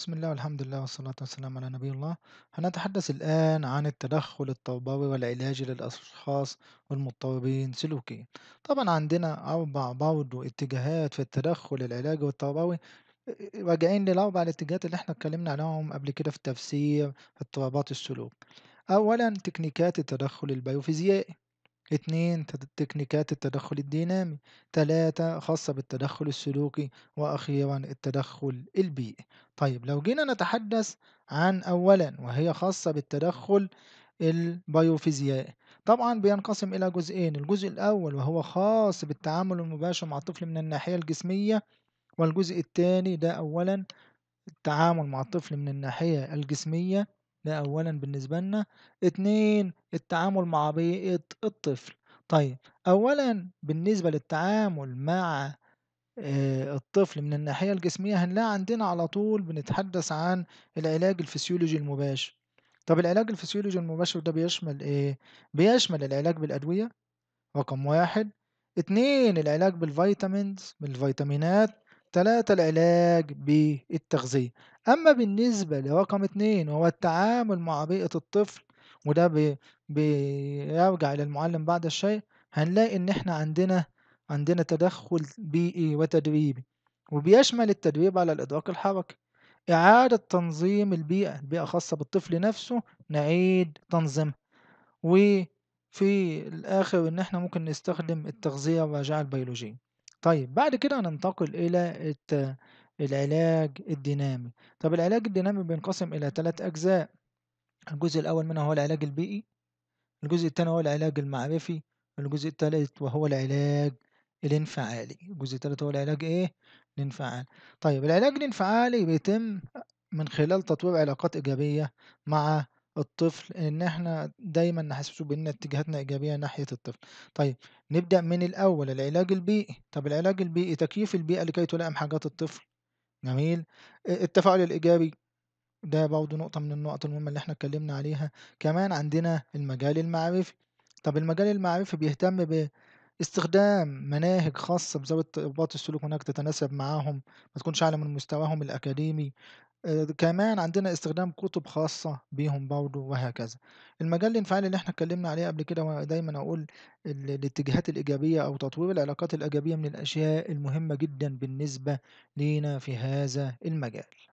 بسم الله والحمد لله والصلاة والسلام على نبي الله هنتحدث الآن عن التدخل التربوي والعلاجي للأشخاص والمضطربين سلوكيا طبعا عندنا أربع برضو اتجاهات في التدخل العلاجي والتربوي راجعين للأربع الاتجاهات اللي احنا اتكلمنا عنهم قبل كده في تفسير اضطرابات السلوك أولا تكنيكات التدخل البيوفيزيائي اتنين تكنيكات التدخل الدينامي تلاتة خاصة بالتدخل السلوكي وأخيرا التدخل البيئي طيب لو جينا نتحدث عن أولا وهي خاصة بالتدخل البيوفيزيائي طبعا بينقسم إلى جزئين الجزء الأول وهو خاص بالتعامل المباشر مع الطفل من الناحية الجسمية والجزء الثاني ده أولا التعامل مع الطفل من الناحية الجسمية ده أولًا بالنسبة لنا. اتنين التعامل مع بيئة الطفل. طيب أولًا بالنسبة للتعامل مع آه، الطفل من الناحية الجسمية هنلاقي عندنا على طول بنتحدث عن العلاج الفسيولوجي المباشر. طب العلاج الفسيولوجي المباشر ده بيشمل إيه؟ بيشمل العلاج بالأدوية رقم واحد اتنين العلاج بالفيتامينز بالفيتامينات 3 العلاج بالتغذية أما بالنسبة لرقم اتنين وهو التعامل مع بيئة الطفل وده بي بيرجع المعلم بعد الشيء هنلاقي إن إحنا عندنا عندنا تدخل بيئي وتدريبي وبيشمل التدريب على الإدراك الحركي إعادة تنظيم البيئة البيئة خاصة بالطفل نفسه نعيد تنظيمها وفي الآخر إن إحنا ممكن نستخدم التغذية الراجعة البيولوجية طيب بعد كده هننتقل إلى العلاج الدينامي طب العلاج الدينامي بينقسم إلى ثلاث أجزاء الجزء الأول منها هو العلاج البيئي الجزء الثاني هو العلاج المعرفي الجزء الثالث وهو العلاج الانفعالي الجزء الثالث هو العلاج ايه الانفعالي طيب العلاج الانفعالي بيتم من خلال تطوير علاقات إيجابية مع الطفل إن إحنا دايما نحسسه بإن اتجاهاتنا إيجابية ناحية الطفل. طيب نبدأ من الأول العلاج البيئي، طب العلاج البيئي تكييف البيئة لكي تلائم حاجات الطفل، جميل، آه، التفاعل الإيجابي ده برضه نقطة من النقط المهمة اللي إحنا اتكلمنا عليها، كمان عندنا المجال المعرفي، طب المجال المعرفي بيهتم باستخدام مناهج خاصة بذوي ارتباط السلوك هناك تتناسب معاهم، ما تكونش أعلى من مستواهم الأكاديمي. آه، كمان عندنا استخدام كتب خاصة بيهم برضه وهكذا المجال الانفعالي اللي احنا اتكلمنا عليه قبل كده وانا دايما اقول الاتجاهات الإيجابية أو تطوير العلاقات الإيجابية من الأشياء المهمة جدا بالنسبة لينا في هذا المجال